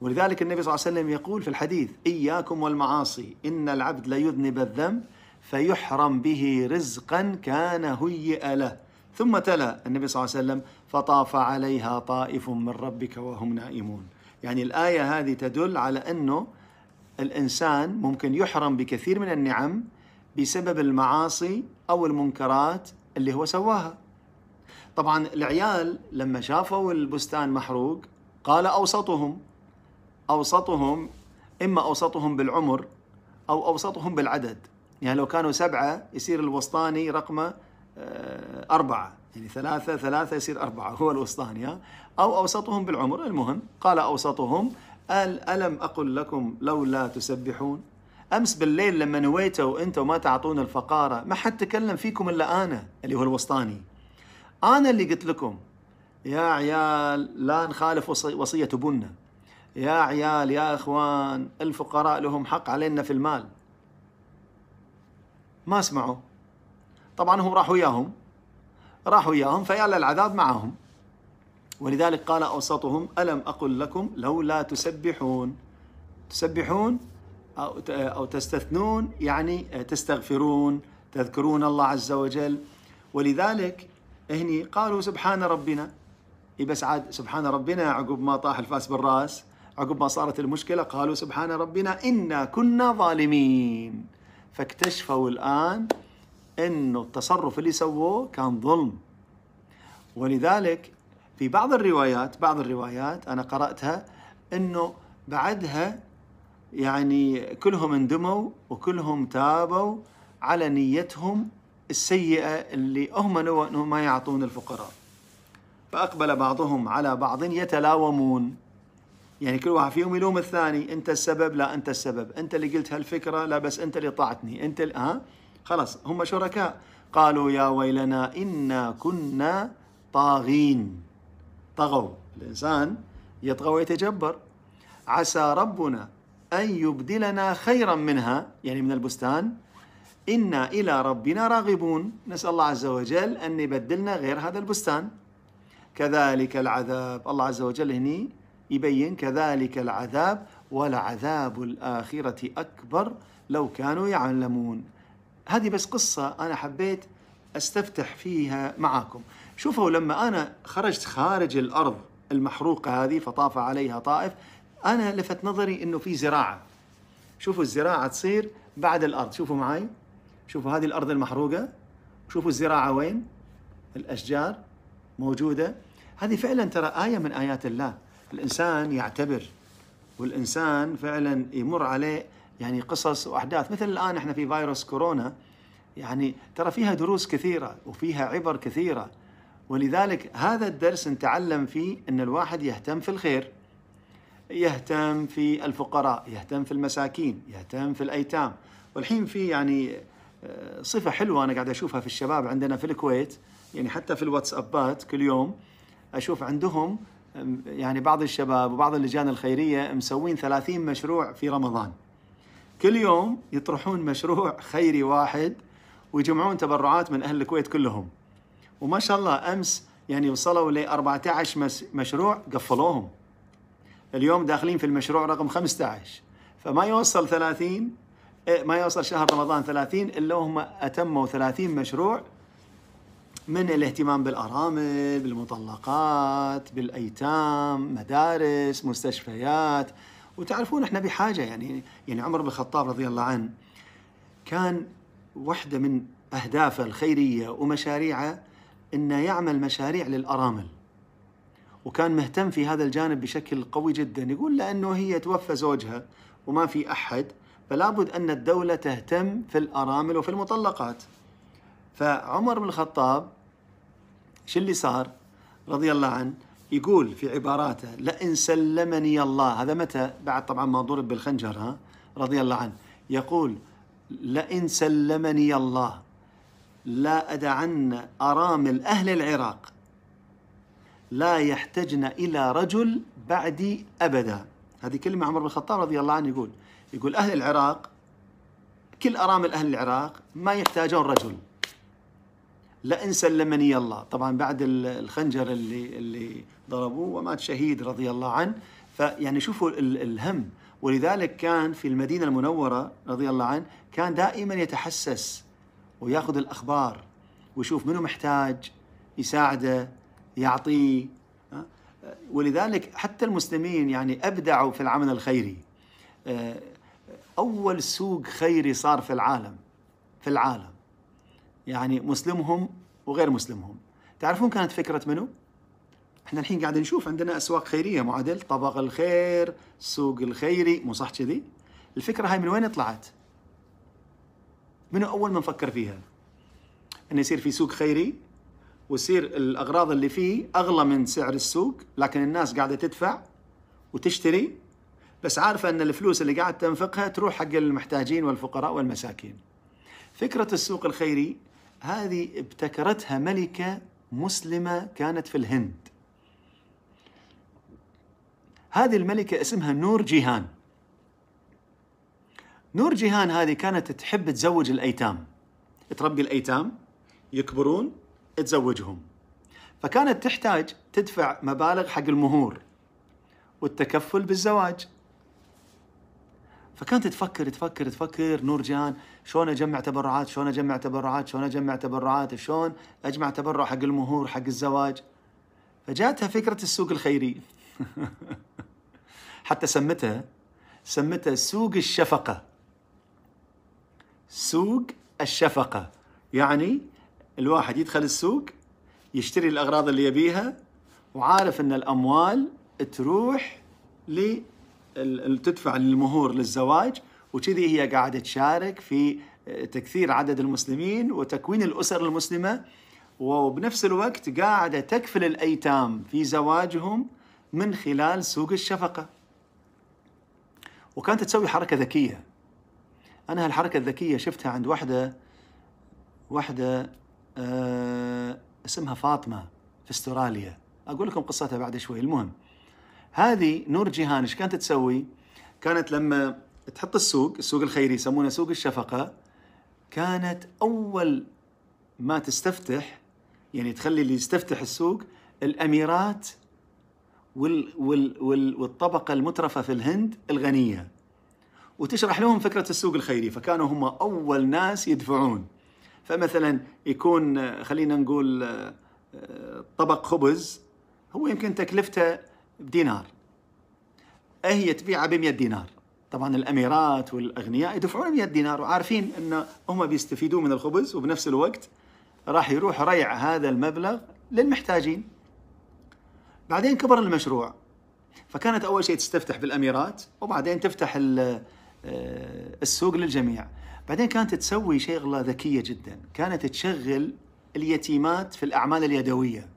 ولذلك النبي صلى الله عليه وسلم يقول في الحديث إياكم والمعاصي إن العبد ليذنب الذنب فيحرم به رزقا كان هيئ له ثم تلا النبي صلى الله عليه وسلم فطاف عليها طائف من ربك وهم نائمون يعني الآية هذه تدل على أنه الإنسان ممكن يحرم بكثير من النعم بسبب المعاصي أو المنكرات اللي هو سواها طبعا العيال لما شافوا البستان محروق قال أوسطهم أوسطهم إما أوسطهم بالعمر أو أوسطهم بالعدد يعني لو كانوا سبعة يصير الوسطاني رقمه آه، أربعة يعني ثلاثة ثلاثة يصير أربعة هو الوسطاني أو أوسطهم بالعمر المهم قال أوسطهم قال ألم أقل لكم لولا تسبحون أمس بالليل لما نويتوا أنتوا ما تعطون الفقارة ما حد تكلم فيكم إلا أنا اللي هو الوسطاني أنا اللي قلت لكم يا عيال لا نخالف وصية أبونا يا عيال يا اخوان الفقراء لهم حق علينا في المال ما سمعوا طبعا هو راح وياهم راح وياهم فيا العذاب معهم ولذلك قال أوسطهم ألم أقل لكم لولا تسبحون تسبحون أو أو تستثنون يعني تستغفرون تذكرون الله عز وجل ولذلك هني قالوا سبحان ربنا اي بس عاد سبحان ربنا عقب ما طاح الفاس بالراس عقب ما صارت المشكلة قالوا سبحان ربنا إنا كنا ظالمين فاكتشفوا الآن أنه التصرف اللي سووه كان ظلم ولذلك في بعض الروايات بعض الروايات أنا قرأتها أنه بعدها يعني كلهم اندموا وكلهم تابوا على نيتهم السيئة اللي هم نووا أنهم ما يعطون الفقراء فأقبل بعضهم على بعض يتلاومون يعني كل واحد فيهم يلوم الثاني انت السبب لا انت السبب انت اللي قلت هالفكره لا بس انت اللي طاعتني انت ها خلاص هم شركاء قالوا يا ويلنا انا كنا طاغين طغوا الانسان يطغى ويتجبر عسى ربنا ان يبدلنا خيرا منها يعني من البستان انا الى ربنا راغبون نسال الله عز وجل ان يبدلنا غير هذا البستان كذلك العذاب الله عز وجل هني يبين كذلك العذاب ولعذاب الآخرة أكبر لو كانوا يعلمون هذه بس قصة أنا حبيت أستفتح فيها معكم شوفوا لما أنا خرجت خارج الأرض المحروقة هذه فطاف عليها طائف أنا لفت نظري أنه في زراعة شوفوا الزراعة تصير بعد الأرض شوفوا معي شوفوا هذه الأرض المحروقة شوفوا الزراعة وين الأشجار موجودة هذه فعلا ترى آية من آيات الله الإنسان يعتبر والإنسان فعلا يمر عليه يعني قصص وأحداث مثل الآن احنا في فيروس كورونا يعني ترى فيها دروس كثيرة وفيها عبر كثيرة ولذلك هذا الدرس نتعلم فيه أن الواحد يهتم في الخير يهتم في الفقراء يهتم في المساكين يهتم في الأيتام والحين في يعني آه، صفة حلوة أنا قاعد أشوفها في الشباب عندنا في الكويت يعني حتى في الواتسابات كل يوم أشوف عندهم يعني بعض الشباب وبعض اللجان الخيرية مسوين ثلاثين مشروع في رمضان كل يوم يطرحون مشروع خيري واحد ويجمعون تبرعات من أهل الكويت كلهم وما شاء الله أمس يعني وصلوا ل 14 مشروع قفلوهم اليوم داخلين في المشروع رقم 15 فما يوصل 30 إيه، ما يوصل شهر رمضان 30 إلا هم أتموا 30 مشروع من الاهتمام بالأرامل بالمطلقات بالأيتام مدارس مستشفيات وتعرفون احنا بحاجة يعني يعني عمر بن الخطاب رضي الله عنه كان واحدة من أهدافه الخيرية ومشاريعه أنه يعمل مشاريع للأرامل وكان مهتم في هذا الجانب بشكل قوي جدا يقول لأنه هي توفى زوجها وما في أحد فلا بد أن الدولة تهتم في الأرامل وفي المطلقات فعمر بن الخطاب شو اللي صار رضي الله عنه يقول في عباراته لئن سلمني الله هذا متى بعد طبعا ما ضرب بالخنجر ها رضي الله عنه يقول لئن سلمني الله لا أدعن أرامل أهل العراق لا يحتجن إلى رجل بعدي أبدا هذه كلمة عمر بن الخطاب رضي الله عنه يقول يقول أهل العراق كل أرامل أهل العراق ما يحتاجون رجل لا انسى سلمني الله طبعا بعد الخنجر اللي اللي ضربوه ومات شهيد رضي الله عنه فيعني شوفوا الهم ولذلك كان في المدينة المنورة رضي الله عنه كان دائما يتحسس وياخذ الأخبار ويشوف منو محتاج يساعده يعطيه أه؟ ولذلك حتى المسلمين يعني أبدعوا في العمل الخيري أه؟ أول سوق خيري صار في العالم في العالم يعني مسلمهم وغير مسلمهم تعرفون كانت فكرة منو؟ احنا الحين قاعد نشوف عندنا اسواق خيريه معادل طبق الخير سوق الخيري مو صح كذي الفكره هاي من وين طلعت منو اول من فكر فيها انه يصير في سوق خيري ويصير الاغراض اللي فيه اغلى من سعر السوق لكن الناس قاعده تدفع وتشتري بس عارفه ان الفلوس اللي قاعد تنفقها تروح حق المحتاجين والفقراء والمساكين فكره السوق الخيري هذه ابتكرتها ملكة مسلمة كانت في الهند هذه الملكة اسمها نور جيهان نور جيهان هذه كانت تحب تزوج الأيتام تربي الأيتام يكبرون تزوجهم فكانت تحتاج تدفع مبالغ حق المهور والتكفل بالزواج فكانت تفكر تفكر تفكر نور جان شلون اجمع تبرعات شلون اجمع تبرعات شلون اجمع تبرعات شلون اجمع تبرع حق المهور حق الزواج فجاتها فكره السوق الخيري حتى سمتها سمتها سوق الشفقه سوق الشفقه يعني الواحد يدخل السوق يشتري الاغراض اللي يبيها وعارف ان الاموال تروح تدفع المهور للزواج وكذي هي قاعده تشارك في آه، تكثير عدد المسلمين وتكوين الاسر المسلمه وبنفس الوقت قاعده تكفل الايتام في زواجهم من خلال سوق الشفقه. وكانت تسوي حركه ذكيه. انا هالحركه الذكيه شفتها عند واحده واحده آه، اسمها فاطمه في استراليا، اقول لكم قصتها بعد شوي، المهم. هذه نور جيهان ايش كانت تسوي؟ كانت لما تحط السوق السوق الخيري يسمونه سوق الشفقة كانت أول ما تستفتح يعني تخلي اللي يستفتح السوق الأميرات وال وال وال والطبقة المترفة في الهند الغنية وتشرح لهم فكرة السوق الخيري فكانوا هم أول ناس يدفعون فمثلا يكون خلينا نقول آه، طبق خبز هو يمكن تكلفته بدينار أه، هي تبيعها ب 100 دينار طبعا الاميرات والاغنياء يدفعون 100 دينار وعارفين ان هم بيستفيدوا من الخبز وبنفس الوقت راح يروح ريع هذا المبلغ للمحتاجين بعدين كبر المشروع فكانت اول شيء تستفتح بالاميرات وبعدين تفتح آه، السوق للجميع بعدين كانت تسوي شغله ذكيه جدا كانت تشغل اليتيمات في الاعمال اليدويه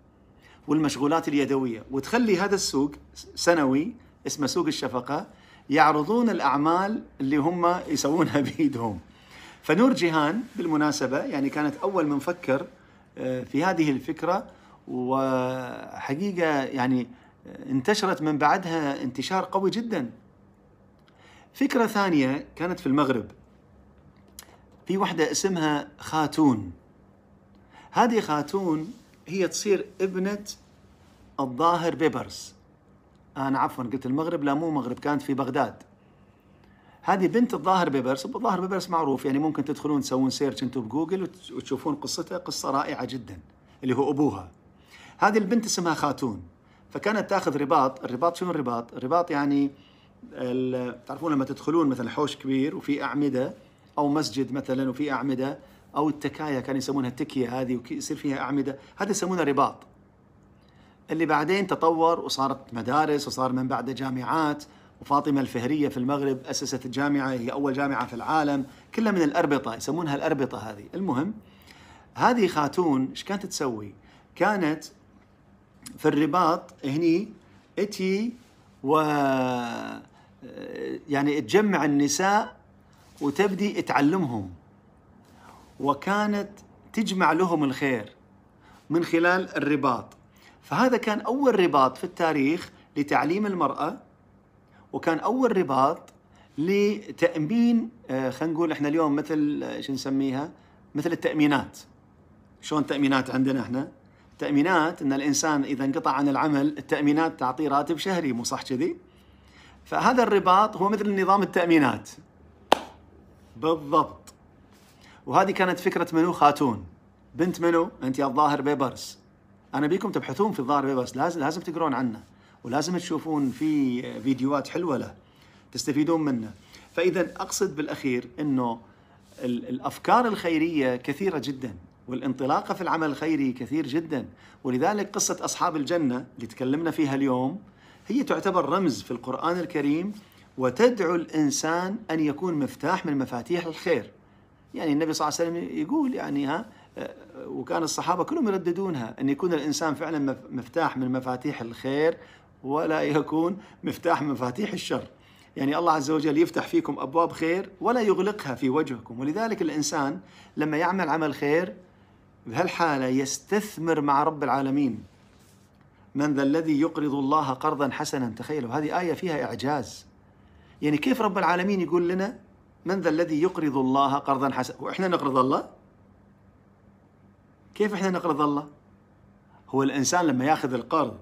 والمشغولات اليدوية وتخلي هذا السوق سنوي اسمه سوق الشفقة يعرضون الأعمال اللي هم يسوونها بإيدهم فنور جيهان بالمناسبة يعني كانت أول من فكر آه، في هذه الفكرة وحقيقة يعني آه، انتشرت من بعدها انتشار قوي جدا فكرة ثانية كانت في المغرب في واحدة اسمها خاتون هذه خاتون هي تصير ابنة الظاهر بيبرز انا عفوا قلت المغرب لا مو مغرب كانت في بغداد هذه بنت الظاهر بيبرس الظاهر بيبرس معروف يعني ممكن تدخلون تسوون سيرش انتم بجوجل وتشوفون قصته قصه رائعه جدا اللي هو ابوها هذه البنت اسمها خاتون فكانت تاخذ رباط الرباط شنو الرباط الرباط يعني تعرفون لما تدخلون مثلا حوش كبير وفي اعمده او مسجد مثلا وفي اعمده او التكايا كانوا يسمونها التكيه هذه ويصير فيها اعمده هذا يسمونها رباط اللي بعدين تطور وصارت مدارس وصار من بعدها جامعات وفاطمة الفهرية في المغرب أسست الجامعة هي أول جامعة في العالم كلها من الأربطة يسمونها الأربطة هذه المهم هذه خاتون ايش كانت تسوي كانت في الرباط هني اتي و يعني تجمع النساء وتبدي تعلمهم وكانت تجمع لهم الخير من خلال الرباط فهذا كان أول رباط في التاريخ لتعليم المرأة وكان أول رباط لتأمين آه، خلينا نقول احنا اليوم مثل آه، شو نسميها مثل التأمينات شلون التأمينات عندنا احنا تأمينات ان الانسان اذا انقطع عن العمل التأمينات تعطيه راتب شهري مو صح كذي فهذا الرباط هو مثل نظام التأمينات بالضبط وهذه كانت فكرة منو خاتون بنت منو انت يا الظاهر بيبرس انا بيكم تبحثون في الظاهر بس لازم لازم تقرون عنه ولازم تشوفون في فيديوهات حلوه له تستفيدون منه فاذا اقصد بالاخير انه الافكار الخيريه كثيره جدا والانطلاقه في العمل الخيري كثير جدا ولذلك قصه اصحاب الجنه اللي تكلمنا فيها اليوم هي تعتبر رمز في القران الكريم وتدعو الانسان ان يكون مفتاح من مفاتيح الخير يعني النبي صلى الله عليه وسلم يقول يعني ها وكان الصحابة كلهم يرددونها أن يكون الإنسان فعلا مفتاح من مفاتيح الخير ولا يكون مفتاح من مفاتيح الشر يعني الله عز وجل يفتح فيكم أبواب خير ولا يغلقها في وجهكم ولذلك الإنسان لما يعمل عمل خير بهالحالة يستثمر مع رب العالمين من ذا الذي يقرض الله قرضا حسنا تخيلوا هذه آية فيها إعجاز يعني كيف رب العالمين يقول لنا من ذا الذي يقرض الله قرضا حسنا وإحنا نقرض الله كيف احنا نقرض الله؟ هو الانسان لما ياخذ القرض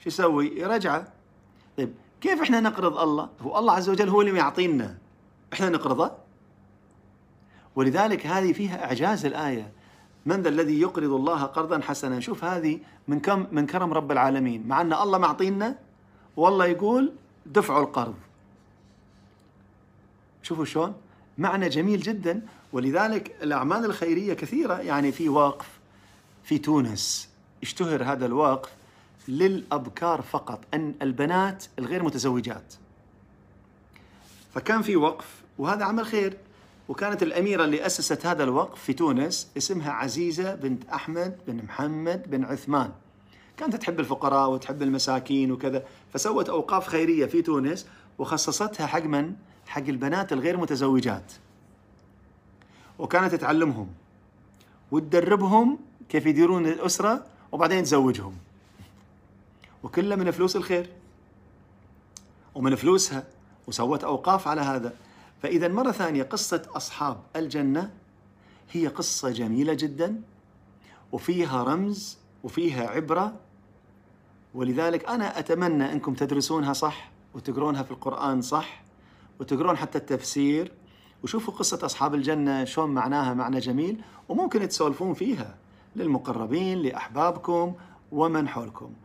شو يسوي؟ يرجعه. طيب كيف احنا نقرض الله؟ هو الله عز وجل هو اللي يعطينا احنا نقرضه؟ ولذلك هذه فيها اعجاز الايه من ذا الذي يقرض الله قرضا حسنا شوف هذه من كم من كرم رب العالمين مع ان الله معطينا والله يقول دفعوا القرض شوفوا شلون معنى جميل جدا ولذلك الاعمال الخيريه كثيره يعني في وقف في تونس اشتهر هذا الوقف للأبكار فقط أن البنات الغير متزوجات فكان في وقف وهذا عمل خير وكانت الأميرة اللي أسست هذا الوقف في تونس اسمها عزيزة بنت أحمد بن محمد بن عثمان كانت تحب الفقراء وتحب المساكين وكذا فسوت أوقاف خيرية في تونس وخصصتها حق من؟ حق البنات الغير متزوجات وكانت تعلمهم وتدربهم كيف يديرون الاسره وبعدين تزوجهم وكله من فلوس الخير ومن فلوسها وسوت اوقاف على هذا فاذا مره ثانيه قصه اصحاب الجنه هي قصه جميله جدا وفيها رمز وفيها عبره ولذلك انا اتمنى انكم تدرسونها صح وتقرونها في القران صح وتقرون حتى التفسير وشوفوا قصه اصحاب الجنه شلون معناها معنى جميل وممكن تسولفون فيها للمقربين لأحبابكم ومن حولكم